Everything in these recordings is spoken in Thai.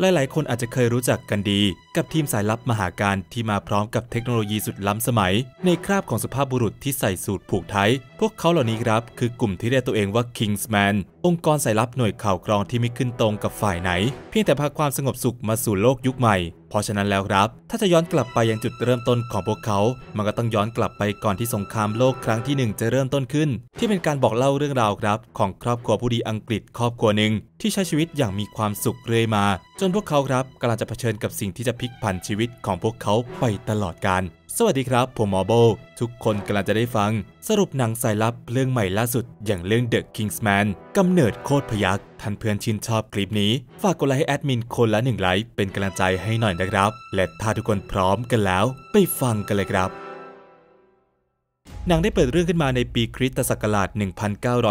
หลายๆ คนอาจจะเคยรู้จักกันดีกับทีมสายลับมหาการที่มาพร้อมกับเทคโนโลยีสุดล้ำสมัย ในคราบของสภาพบุรุษที่ใส่สูตรผูกไทย พวกเขาเหล่านี้ครับคือกลุ่มที่เรียกตัวเองว่า Kingsman องค์กรสายลับหน่วยข่าวกรองที่ไม่ขึ้นตรงกับฝ่ายไหน เพียงแต่พาความสงบสุขมาสู่โลกยุคใหม่ เพราะฉะนั้นแล้วครับ ถ้าจะย้อนกลับไปยังจุดเริ่มต้นของพวกเขามันก็ต้องย้อนกลับไปก่อนที่สงครามโลกครั้งที่1จะเริ่มต้นขึ้น ที่เป็นการบอกเล่าเรื่องราวครับ ของครอบครัวผู้ดีอังกฤษ ครอบครัวหนึ่งที่ใช้ชีวิตอย่างมีความสุขเรื่อยมา จนพวกเขาครับกำลังจะเผชิญกับสิ่งที่จะพลิกผันชีวิตของพวกเขาไปตลอดกาลสวัสดีครับ ผมหมอโบ ทุกคนกำลังจะได้ฟัง สรุปหนังสายลับเรื่องใหม่ล่าสุด อย่างเรื่อง The Kingsman กำเนิดโคตรพยักท่านเพื่อนชินชอบคลิปนี้ ฝากกดไลค์ให้แอดมินคนละหนึ่งไลค์ เป็นกำลังใจให้หน่อยนะครับ และถ้าทุกคนพร้อมกันแล้ว ไปฟังกันเลยครับ หนังได้เปิดเรื่องขึ้นมาในปีคริสตศักราช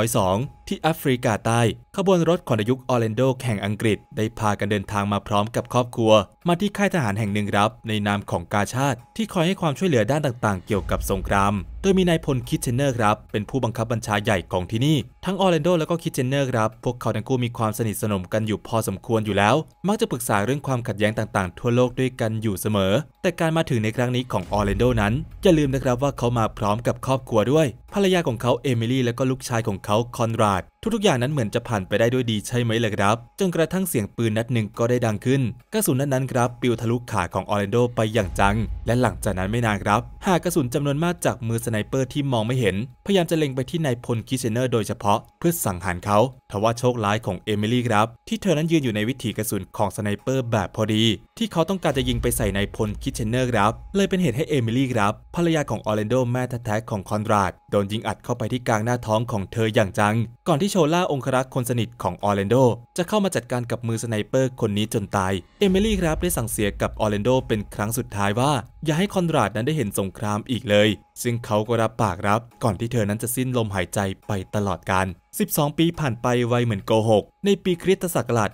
1902ที่แอฟริกาใต้ ขบวนรถของยุคออร์แลนโดแห่งอังกฤษได้พากันเดินทางมาพร้อมกับครอบครัว มาที่ค่ายทหารแห่งหนึ่งรับในนามของกาชาติ ที่คอยให้ความช่วยเหลือด้านต่างๆเกี่ยวกับสงคราม โดยมีนายพลคิทเชนเนอร์ครับเป็นผู้บังคับบัญชาใหญ่ของที่นี่ ทั้งออร์แลนโดและก็คิทเชนเนอร์ครับพวกเขาทั้งคู่มีความสนิทสนมกันอยู่พอสมควรอยู่แล้วมักจะปรึกษาเรื่องความขัดแย้งต่างๆ ทั่วโลกด้วยกันอยู่เสมอ แต่การมาถึงในครั้งนี้ของออร์แลนโดนั้นอย่าลืมนะครับว่าเขามาพร้อมกับครอบครัวด้วย ภรรยาของเขาเอมิลี่และก็ลูกชายของเขาคอนรา God ทุกๆ อย่างนั้นเหมือนจะผ่านไปได้ด้วยดีใช่ไหมล่ะครับ จนกระทั่งเสียงปืนนัดหนึ่งก็ได้ดังขึ้น กระสุนนัดนั้นครับปิวทะลุขาของออร์แลนโดไปอย่างจัง และหลังจากนั้นไม่นานครับ หากกระสุนจำนวนมากจากมือสไนเปอร์ที่มองไม่เห็น พยายามจะเล็งไปที่นายพลคิเชเนอร์ โดยเฉพาะเพื่อสังหารเขาทว่าโชคร้ายของเอมิลี่ครับ ที่เธอนั้นยืนอยู่ในวิถีกระสุนของสไนเปอร์แบบพอดี ที่เขาต้องการจะยิงไปใส่นายพลคิเชเนอร์ครับ เลยเป็นเหตุให้เอมิลี่ครับ ภรรยาของออร์แลนโดแม่แท้ๆของคอนราดโดนยิงอัดเข้าไปที่กลางหน้าท้องของเธออย่างจัง ก่อนที่โชล่าองครักษ์คนสนิทของออร์แลนโดจะเข้ามาจัดการกับมือสไนเปอร์คนนี้จนตาย เอมิลี่ครับได้สั่งเสียกับออร์แลนโดเป็นครั้งสุดท้ายว่า อย่าให้คอนราดนั้นได้เห็นสงครามอีกเลย ซึ่งเขาก็รับปากรับก่อนที่เธอนั้นจะสิ้นลมหายใจไปตลอดกาล12 ปีผ่านไปไวเหมือนโกหก ในปีคริสตศักราช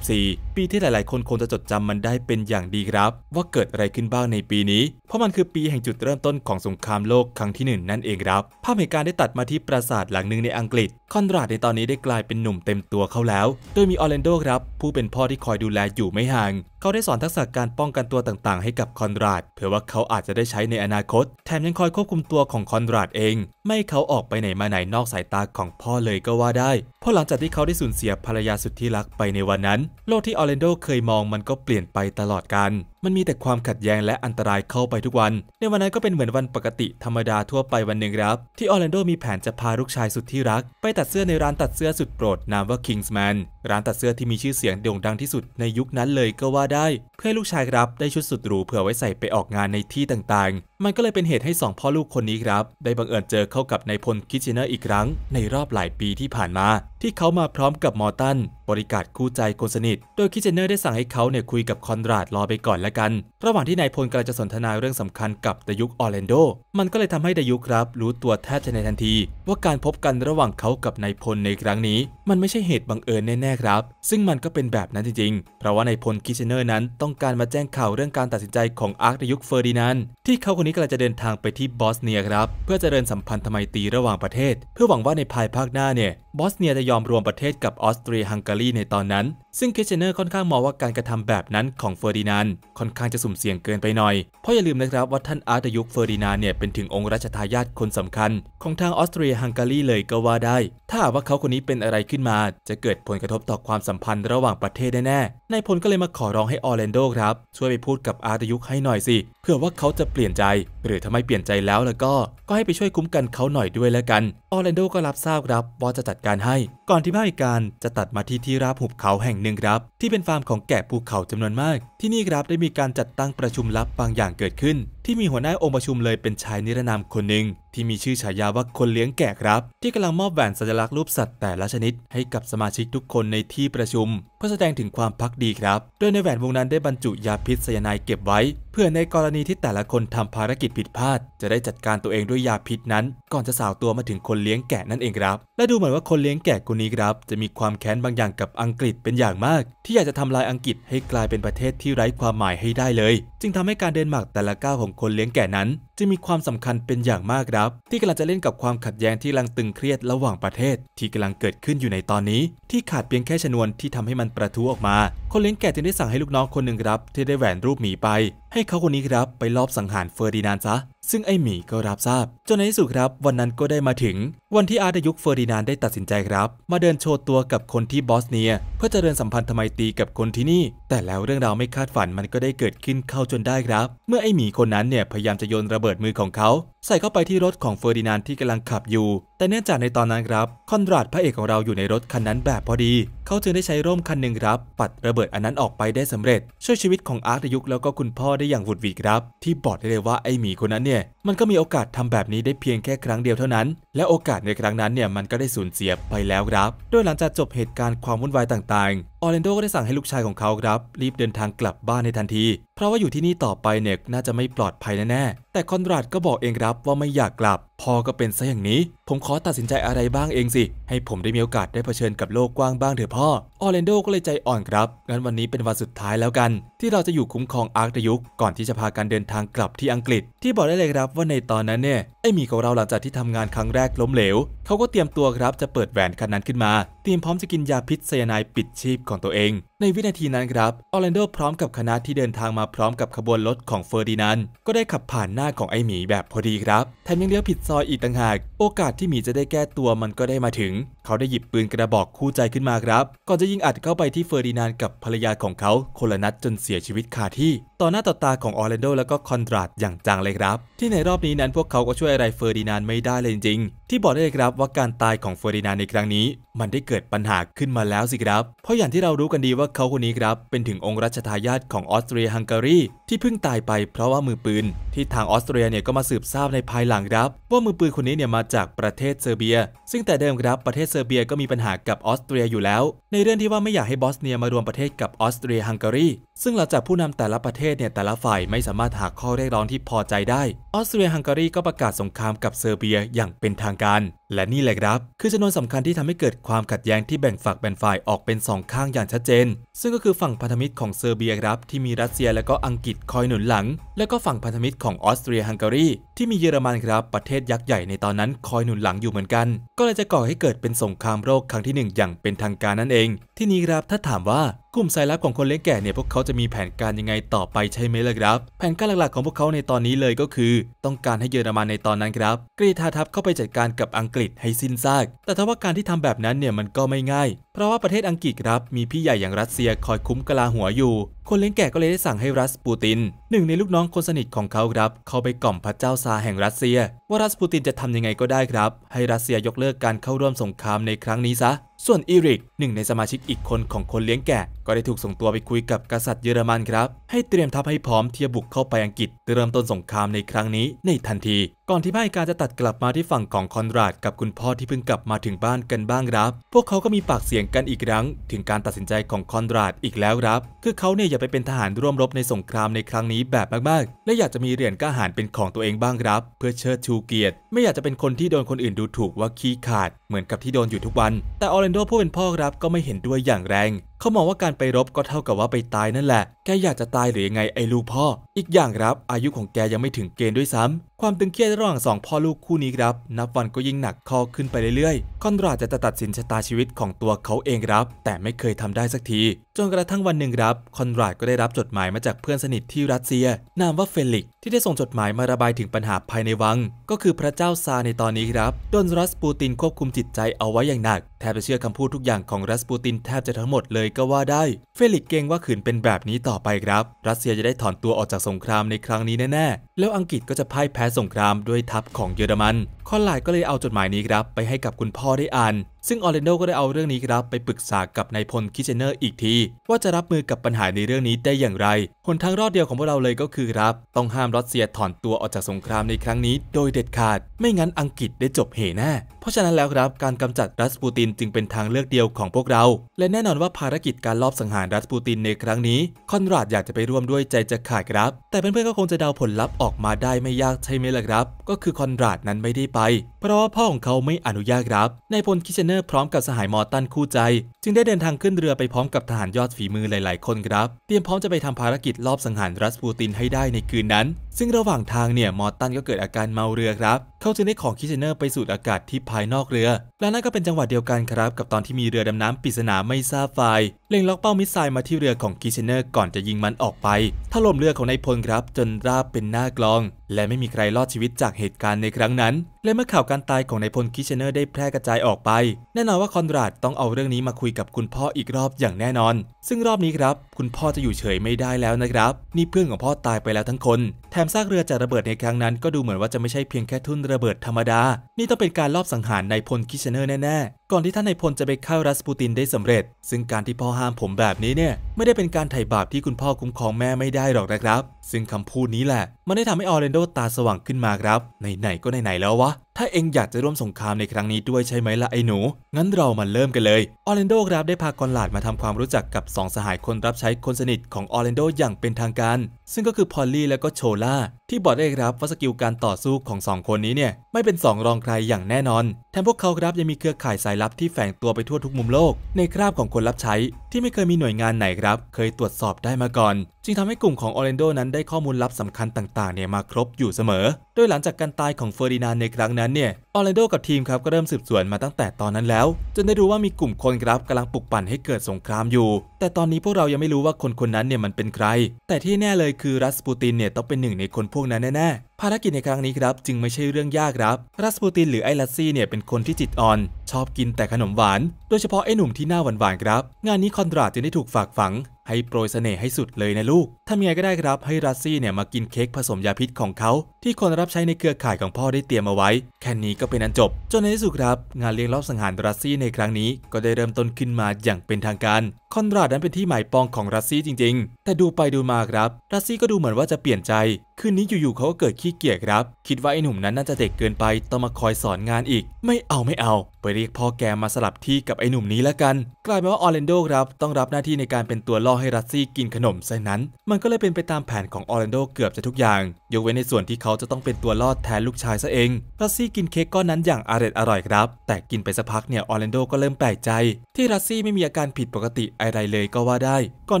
1914 ปีที่หลายๆ คนคงจะจดจำมันได้เป็นอย่างดีครับ ว่าเกิดอะไรขึ้นบ้างในปีนี้ เพราะมันคือปีแห่งจุดเริ่มต้นของสงครามโลกครั้งที่ 1 นั่นเองครับ ภาพเหตุการณ์ได้ตัดมาที่ปราสาทหลังหนึ่งในอังกฤษ คอนราดในตอนนี้ได้กลายเป็นหนุ่มเต็มตัวเขาแล้ว โดยมีออร์ลนโดครับ ผู้เป็นพ่อที่คอยดูแลอยู่ไม่ห่างเขาได้สอนทักษะการป้องกันตัวต่าง ๆ ให้กับคอนราดเผื่อว่าเขาอาจจะได้ใช้ในอนาคต แถมยังคอยควบคุมตัวของคอนราดเอง ไม่เขาออกไปไหนมาไหนนอกสายตาของพ่อเลยก็ว่าได้ เพราะหลังจากที่เขาได้สูญเสียภรรยาสุดที่รักไปในวันนั้น โลกที่ออร์แลนโดเคยมองมันก็เปลี่ยนไปตลอดกัน มันมีแต่ความขัดแย้งและอันตรายเข้าไปทุกวัน ในวันนั้นก็เป็นเหมือนวันปกติธรรมดาทั่วไปวันหนึ่งครับที่ออร์แลนโดมีแผนจะพาลูกชายสุดที่รัก ไปตัดเสื้อในร้านตัดเสื้อสุดโปรดนามว่า Kingsman ร้านตัดเสื้อที่มีชื่อเสียงโด่งดังที่สุดในยุคนั้นเลยก็ว่าได้เพื่อลูกชายครับได้ชุดสุดหรูเผื่อไว้ใส่ไปออกงานในที่ต่างมันก็เลยเป็นเหตุให้สองพ่อลูกคนนี้ครับ ได้บังเอิญเจอเข้ากับนายพลคิชเนอร์อีกครั้งในรอบหลายปีที่ผ่านมา ที่เขามาพร้อมกับมอร์ตัน บริการคู่ใจคนสนิท โดยคิชเนอร์ได้สั่งให้เขาเนี่ยคุยกับคอนราดรอไปก่อนละกัน ระหว่างที่นายพลกำลังจะสนทนาเรื่องสำคัญกับดยุกออร์แลนโดมันก็เลยทำให้ดยุกครับ รู้ตัวแทบจะในทันที ว่าการพบกันระหว่างเขากับนายพลในครั้งนี้ มันไม่ใช่เหตุบังเอิญแน่ๆครับ ซึ่งมันก็เป็นแบบนั้นจริงๆเพราะว่านายพลคิชเนอร์นั้นต้องการมาแจ้งข่าวเรื่องการตัดสินใจของอาร์คดยุกเฟอร์ดินานที่เขาคนี้กำลังจะเดินทางไปที่บอสเนียครับ เพื่อจะเดินสัมพันธ์ทำไมตีระหว่างประเทศเพื่อหวังว่าในภายภาคหน้าเนี่ยบอสเนียจะยอมรวมประเทศกับออสเตรียฮังการีในตอนนั้นซึ่งเคชเนอร์ค่อนข้างมองว่าการกระทำแบบนั้นของเฟอร์ดินานค่อนข้างจะสุ่มเสี่ยงเกินไปหน่อยเพราะอย่าลืมนะครับว่าท่านอาร์ตยุคเฟอร์ดินานเนี่ยเป็นถึงองค์รัชทายาทคนสำคัญ ของทางออสเตรียฮังการีเลยก็ว่าได้ ถ้าว่าเขาคนนี้เป็นอะไรขึ้นมา จะเกิดผลกระทบต่อความสัมพันธ์ระหว่างประเทศแน่แน่ในพลก็เลยมาขอร้องให้ออร์แลนโดครับช่วยไปพูดกับอาร์ตยุคให้หน่อยสิเผื่อว่าเขาจะเปลี่ยนใจหรือถ้าไม่เปลี่ยนใจแล้วแล้วก็ก็ให้ไปช่วยคุ้มกันเขาหน่อยด้วยแล้วกันออร์แลนโดก็รับทราบครับว่าจะจัดการให้ ก่อนที่ภาพเหตการจะตัดมาที่ที่ราบหุบเขาแห่งหนึ่งครับ ที่เป็นฟาร์มของแกะภูเขาจำนวนมาก ที่นี่ครับได้มีการจัดตั้งประชุมลับบางอย่างเกิดขึ้น ที่มีหัวหน้าองค์ประชุมเลยเป็นชายนิรนามคนหนึ่งที่มีชื่อฉายาว่า คนเลี้ยงแกะครับ ที่กำลังมอบแหวนสัญลักษณ์รูปสัตว์แต่ละชนิดให้กับสมาชิกทุกคนในที่ประชุม เพื่อแสดงถึงความพักดีครับ โดยในแหวนวงนั้นได้บรรจุยาพิษไซยาไนเก็บไว้ เพื่อในกรณีที่แต่ละคนทำภารกิจผิดพลาด จะได้จัดการตัวเองด้วยยาพิษนั้น ก่อนจะสาวตัวมาถึงคนเลี้ยงแกะนั่นเองครับและดูเหมือนว่าคนเลี้ยงแกะคนนี้ครับ จะมีความแค้นบางอย่างกับอังกฤษเป็นอย่างมาก ที่อยากจะทำลายอังกฤษให้กลายเป็นประเทศที่ไร้ความหมายให้ได้เลย จึงทำให้การเดินหมากแต่ละก้าวของคนเลี้ยงแกะนั้น จะมีความสำคัญเป็นอย่างมากครับ ที่กำลังจะเล่นกับความขัดแย้งที่กำลังตึงเครียดระหว่างประเทศ ที่กำลังเกิดขึ้นอยู่ในตอนนี้ ที่ขาดเพียงแค่ชนวนที่ทำให้มันประทุออกมาคนเลี้ยงแกะจึงได้สั่งให้ลูกน้องคนหนึ่งครับที่ได้แหวนรูปหมีไปให้เขาคนนี้ครับไปลอบสังหารเฟอร์ดินานซะซึ่งไอหมีก็รับทราบจนในที่สุดครับ วันนั้นก็ได้มาถึงวันที่อาร์ตยุคเฟอร์ดินานได้ตัดสินใจครับ มาเดินโชว์ตัวกับคนที่บอสเนียเพื่อจะเดินสัมพันธ์ทำไมตีกับคนที่นี่ แต่แล้วเรื่องราวไม่คาดฝันมันก็ได้เกิดขึ้นเข้าจนได้ครับ เมื่อไอหมีคนนั้นเนี่ยพยายามจะโยนระเบิดมือของเขาใส่เข้าไปที่รถของเฟอร์ดินานที่กำลังขับอยู่ แต่เนื่องจากในตอนนั้นครับคอนราดพระเอกของเราอยู่ในรถคันนั้นแบบพอดี เขาจึงได้ใช้ร่มคันหนึ่งครับ ปัดระเบิดอันนั้นออกไปได้สำเร็จ ช่วยชีวิตของอาร์ตยุค แล้วก็คุณพ่อได้อย่างหวุดหวิดครับ ที่บอกได้เลยว่าไอหมีคนนั้นเนี่ย มันก็มีโอกาสทำแบบนี้ได้เพียงแค่ครั้งเดียวเท่านั้นและโอกาสในครั้งนั้นเนี่ยมันก็ได้สูญเสียไปแล้วครับ โดยหลังจากจบเหตุการณ์ความวุ่นวายต่าง ๆ ออเรนโดก็ได้สั่งให้ลูกชายของเขาครับ รีบเดินทางกลับบ้านในทันที เพราะว่าอยู่ที่นี่ต่อไปเนี่ยน่าจะไม่ปลอดภัยแน่ๆแต่คอนราดก็บอกเองครับว่าไม่อยากกลับพอก็เป็นซะอย่างนี้ ผมขอตัดสินใจอะไรบ้างเองสิ ให้ผมได้มีโอกาสได้เผชิญกับโลกกว้างบ้างเถอะพ่อออเรนโดก็เลยใจอ่อนครับงั้นวันนี้เป็นวันสุดท้ายแล้วกัน ที่เราจะอยู่คุ้มครองอาร์คยุกก่อนที่จะพากันเดินทางกลับที่อังกฤษที่บอกได้เลยครับว่าในตอนนั้นเนี่ยไอหมีของเราหลังจากที่ทำงานครั้งแรกล้มเหลวเขาก็เตรียมตัวครับจะเปิดแหวนคันนั้นขึ้นมาเตรียมพร้อมจะกินยาพิษไซยาไนปิดชีพของตัวเอง ในวินาทีนั้นครับ ออร์แลนโดพร้อมกับคณะที่เดินทางมาพร้อมกับขบวนรถของเฟอร์ดินานก็ได้ขับผ่านหน้าของไอหมีแบบพอดีครับแถมยังเลี้ยวผิดซอยอีกต่างหาก โอกาสที่หมีจะได้แก้ตัวมันก็ได้มาถึงเขาได้หยิบปืนกระบอกคู่ใจขึ้นมาครับก่อนจะยิงอัดเข้าไปที่เฟอร์ดินานกับภรรยาของเขาคนละนัดจนเสียชีวิตคาที่ต่อหน้าต่อตาของออร์แลนโดและก็คอนดราดอย่างจังเลยครับ ที่ในรอบนี้นั้นพวกเขาก็ช่วยอะไรเฟอร์ดินานไม่ได้เลยจริงที่บอกได้เลยครับว่าการตายของเฟอร์ดินานในครั้งนี้ มันได้เกิดปัญหาขึ้นมาแล้วสิครับ เพราะอย่างที่เรารู้กันดีว่าเขาคนนี้ครับ เป็นถึงองค์รัชทายาทของออสเตรียฮังการีที่เพิ่งตายไปเพราะว่ามือปืน ที่ทางออสเตรียเนี่ยก็มาสืบทราบในภายหลังครับว่ามือปืนคนนี้เนี่ยมาจากประเทศเซอร์เบีย ซึ่งแต่เดิมครับประเทศเซอร์อร์เบียก็มีปัญหากับออสเตรียอยู่แล้วในเรื่องที่ว่าไม่อยากให้บอสเนียมารวมประเทศกับออสเตรียฮังการีซึ่งหลังจากผู้นำแต่ละประเทศเนี่ยแต่ละฝ่ายไม่สามารถหาข้อเรียกร้องที่พอใจได้ออสเตรียฮังการีก็ประกาศสงครามกับเซอร์เบียอย่างเป็นทางการ และนี่แหละครับ คือชนวนสำคัญที่ทำให้เกิดความขัดแย้งที่แบ่งฝักแบ่งฝ่ายออกเป็น2ข้างอย่างชัดเจน ซึ่งก็คือฝั่งพันธมิตรของเซอร์เบียครับที่มีรัสเซียและก็อังกฤษคอยหนุนหลัง และก็ฝั่งพันธมิตรของออสเตรียฮังการีที่มีเยอรมันครับประเทศยักษ์ใหญ่ในตอนนั้นคอยหนุนหลังอยู่เหมือนกัน ก็เลยจะก่อให้เกิดเป็นสงครามโลกครั้งที่ 1 อย่างเป็นทางการนั่นเองที่นี้ครับถ้าถามว่ากลุ่มสายลับของคนเลี้ยงแก่เนี่ยพวกเขาจะมีแผนการยังไงต่อไปใช่ไหมล่ะครับ แผนการหลักๆของพวกเขาในตอนนี้เลยก็คือ ต้องการให้เยอรมันในตอนนั้นครับ กรีธาทัพเข้าไปจัดการกับอังกฤษให้สิ้นซากแต่ทว่าการที่ทำแบบนั้นเนี่ยมันก็ไม่ง่าย เพราะว่าประเทศอังกฤษครับ มีพี่ใหญ่อย่างรัสเซียคอยคุ้มกลาหัวอยู่ คนเลี้ยงแก่ก็เลยได้สั่งให้รัสปูตินหนึ่งในลูกน้องคนสนิทของเขาครับ เขาไปกล่อมพระเจ้าซาแห่งรัสเซียว่ารัสปูตินจะทำยังไงก็ได้ครับ ให้รัสเซียยกเลิกการเข้าร่วมสงครามในครั้งนี้ซะส่วนอีริกหนึ่งในสมาชิกอีกคนของคนเลี้ยงแกะ ก็ได้ถูกส่งตัวไปคุยกับกษัตริย์เยอรมันครับ ให้เตรียมทัพให้พร้อมที่จะบุกเข้าไปอังกฤษเริ่มต้นสงครามในครั้งนี้ในทันที ก่อนที่พ่ายการจะตัดกลับมาที่ฝั่งของคอนราดกับคุณพ่อที่เพิ่งกลับมาถึงบ้านกันบ้างครับ พวกเขาก็มีปากเสียงกันอีกครั้ง ถึงการตัดสินใจของคอนราดอีกแล้วครับคือเขาเนี่ยอยากไปเป็นทหารร่วมรบในสงครามในครั้งนี้แบบมาก ๆ และอยากจะมีเหรียญก้าหารเป็นของตัวเองบ้างครับ เพื่อเชิดชูเกียรติไม่อยากจะเป็นคนที่โดนคนอื่นดูถูกว่าขี้ขาดเหมือนกับที่โดนอยู่ทุกวันแต่ออเรนโดผู้เป็นพ่อครับก็ไม่เห็นด้วยอย่างแรงเขามองว่าการไปรบก็เท่ากับว่าไปตายนั่นแหละ แกอยากจะตายหรือยังไงไอ้ลูกพ่อ อีกอย่างครับ อายุของแกยังไม่ถึงเกณฑ์ด้วยซ้ำ ความตึงเครียดระหว่างสองพ่อลูกคู่นี้ครับ นับวันก็ยิ่งหนักข้อขึ้นไปเรื่อยๆ คอนราดจะตัดสินชะตาชีวิตของตัวเขาเองครับ แต่ไม่เคยทำได้สักที จนกระทั่งวันหนึ่งครับ คอนราดก็ได้รับจดหมายมาจากเพื่อนสนิทที่รัสเซีย นามว่าเฟลิกที่ได้ส่งจดหมายมาระบายถึงปัญหาภายในวัง ก็คือพระเจ้าซาในตอนนี้ครับโดนรัสปูตินควบคุมจิตใจเอาไว้อย่างหนัก แทบจะเชื่อคำพูดทุกอย่างของรัสปูตินแทบจะทั้งหมดเลยยก็ว่าได้เฟลิกเกงว่าขืนเป็นแบบนี้ต่อไปครับ รัสเซียจะได้ถอนตัวออกจากสงครามในครั้งนี้แน่ๆ แล้วอังกฤษก็จะพ่ายแพ้สงครามด้วยทัพของเยอรมัน คอนไลก็เลยเอาจดหมายนี้ครับ ไปให้กับคุณพ่อได้อ่าน ซึ่งออร์เรนโดก็ได้เอาเรื่องนี้ครับ ไปปรึกษากับนายพลคิเชเนอร์อีกที ว่าจะรับมือกับปัญหาในเรื่องนี้ได้อย่างไรหนทางรอดเดียวของพวกเราเลยก็คือครับต้องห้ามรัสเซียถอนตัวออกจากสงครามในครั้งนี้ โดยเด็ดขาด ไม่งั้นอังกฤษได้จบเหแน่เพราะฉะนั้นแล้วครับการกำจัดรัสปูตินจึงเป็นทางเลือกเดียวของพวกเรา และแน่นอนว่าภารกิจการลอบสังหารรัสปูตินในครั้งนี้คอนราดอยากจะไปร่วมด้วยใจจะขาดครับแต่เพื่อนๆก็คงจะเดาผลลัพธ์ออกมาได้ไม่ยากใช่ไหมล่ะครับ ก็คือคอนราดนั้นไม่ได้ไป เพราะว่าพ่อของเขาไม่อนุญาตครับนายพลคิชเนอร์พร้อมกับสหายมอร์ตันคู่ใจ จึงได้เดินทางขึ้นเรือไปพร้อมกับทหารยอดฝีมือหลายๆคนครับ เตรียมพร้อมจะไปทำภารกิจรอบสังหารรัสปูตินให้ได้ในคืนนั้นซึ่งระหว่างทางเนี่ย มอตันก็เกิดอาการเมาเรือครับ เขาจึงได้ของคิเชเนอร์ไปสูดอากาศที่ภายนอกเรือ และนั่นก็เป็นจังหวะเดียวกันครับ กับตอนที่มีเรือดำน้ำปริศนาไม่ทราบไฟเล็งล็อกเป้ามิสไซล์มาที่เรือของคิเชเนอร์ก่อนจะยิงมันออกไปถล่มเรือของนายพลครับ จนราบเป็นหน้ากลองและไม่มีใครรอดชีวิตจากเหตุการณ์ในครั้งนั้น และเมื่อข่าวการตายของนายพลคิชเนอร์ได้แพร่กระจายออกไป แน่นอนว่าคอนราดต้องเอาเรื่องนี้มาคุยกับคุณพ่ออีกรอบอย่างแน่นอน ซึ่งรอบนี้ครับ คุณพ่อจะอยู่เฉยไม่ได้แล้วนะครับ นี่เพื่อนของพ่อตายไปแล้วทั้งคน แถมซากเรือจากระเบิดในครั้งนั้นก็ดูเหมือนว่าจะไม่ใช่เพียงแค่ทุ่นระเบิดธรรมดา นี่ต้องเป็นการลอบสังหารนายพลคิชเนอร์แน่ก่อนที่ท่านนายพลจะไปฆ่ารัสปูตินได้สำเร็จ ซึ่งการที่พ่อห้ามผมแบบนี้เนี่ย ไม่ได้เป็นการไถ่บาปที่คุณพ่อคุ้มครองแม่ไม่ได้หรอกนะครับ ซึ่งคำพูดนี้แหละ มันได้ทำให้ออเรนโดตาสว่างขึ้นมาครับไหนๆก็ไหนๆแล้ววะถ้าเองอยากจะร่วมสงครามในครั้งนี้ด้วยใช่ไหมล่ะไอ้หนู งั้นเรามาเริ่มกันเลย ออร์นโดครับได้พากอนหลาดมาทำความรู้จักกับ 2 สหายคนรับใช้คนสนิทของออร์นโดอย่างเป็นทางการ ซึ่งก็คือพอลลี่และก็โชล่าที่บอกได้ครับว่าสกิลการต่อสู้ของ 2 คนนี้เนี่ยไม่เป็น2รองใครอย่างแน่นอน แถมพวกเขาครับยังมีเครือข่ายสายลับที่แฝงตัวไปทั่วทุกมุมโลกในคราบของคนรับใช้ ที่ไม่เคยมีหน่วยงานไหนครับเคยตรวจสอบได้มาก่อนจึงทำให้กลุ่มของออเรนโดนั้นได้ข้อมูลลับสำคัญต่างๆเนี่ยมาครบอยู่เสมอ โดยหลังจากการตายของเฟอร์ดินานในครั้งนั้นเนี่ย ออเรนโดกับทีมครับก็เริ่มสืบสวนมาตั้งแต่ตอนนั้นแล้ว จนได้รู้ว่ามีกลุ่มคนครับกำลังปลุกปั่นให้เกิดสงครามอยู่ แต่ตอนนี้พวกเรายังไม่รู้ว่าคนคนนั้นเนี่ยมันเป็นใคร แต่ที่แน่เลยคือรัสปูตินเนี่ยต้องเป็นหนึ่งในคนพวกนั้นแน่ๆภารกิจในครั้งนี้ครับจึงไม่ใช่เรื่องยากครับ รัสปูตินหรือไอรัสซี่เนี่ยเป็นคนที่จิตอ่อน ชอบกินแต่ขนมหวาน โดยเฉพาะไอหนุ่มที่หน้าหวานๆครับงานนี้คอนราดจึงได้ถูกฝากฝัง ให้โปรยเสน่ห์ให้สุดเลยนะลูก ทำยังไงก็ได้ครับ ให้รัสซี่เนี่ยมากินเค้กผสมยาพิษของเขา ที่คนรับใช้ในเครือข่ายของพ่อได้เตรียมเอาไว้ แค่นี้ก็เป็นอันจบ จนในที่สุดครับ งานเลี้ยงรอบสังหารรัสซี่ในครั้งนี้ก็ได้เริ่มต้นขึ้นมาอย่างเป็นทางการคอนราดนั้นเป็นที่หมายปองของรัสซี่จริง ๆ แต่ดูไปดูมาครับ รัสซี่ก็ดูเหมือนว่าจะเปลี่ยนใจ คืนนี้อยู่ๆเขาก็เกิดขี้เกียจครับ คิดว่า ไอ้หนุ่มนั้นน่าจะเด็กเกินไป ต้องมาคอยสอนงานอีก ไม่เอาไม่เอาไปเรียกพ่อแกมาสลับที่กับไอ้หนุ่มนี้แล้วกัน กลายเป็นว่าออร์เรนโดครับต้องรับหน้าที่ในการเป็นตัวล่อให้รัสซี่กินขนมซะนั้น มันก็เลยเป็นไปตามแผนของออร์เรนโดเกือบจะทุกอย่างยกเว้นในส่วนที่เขาจะต้องเป็นตัวล่อแทนลูกชายซะเองรัสซี่กินเค้กก้อนนั้นอย่างอร่อยอร่อยครับแต่กินไปสักพักเนี่ยออร์เรนโดก็เริ่มแปลกใจ ที่รัสซี่ไม่มีอาการผิดปกติอะไรเลยก็ว่าได้ ก่อน